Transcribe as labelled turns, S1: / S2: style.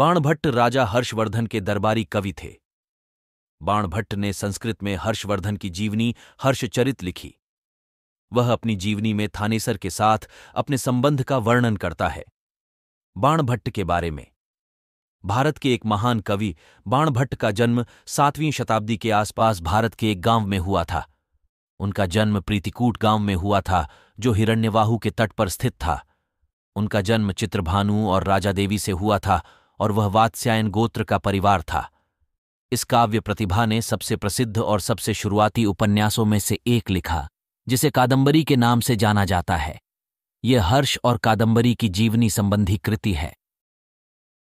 S1: बाणभट्ट राजा हर्षवर्धन के दरबारी कवि थे बाणभट्ट ने संस्कृत में हर्षवर्धन की जीवनी हर्षचरित लिखी वह अपनी जीवनी में थानेसर के साथ अपने संबंध का वर्णन करता है बाणभट्ट के बारे में भारत के एक महान कवि बाणभट्ट का जन्म सातवीं शताब्दी के आसपास भारत के एक गांव में हुआ था उनका जन्म प्रीतिकूट गांव में हुआ था जो हिरण्यवाहु के तट पर स्थित था उनका जन्म चित्रभानु और राजा देवी से हुआ था और वह वात्स्यायन गोत्र का परिवार था इस काव्य प्रतिभा ने सबसे प्रसिद्ध और सबसे शुरुआती उपन्यासों में से एक लिखा जिसे कादंबरी के नाम से जाना जाता है यह हर्ष और कादंबरी की जीवनी संबंधी कृति है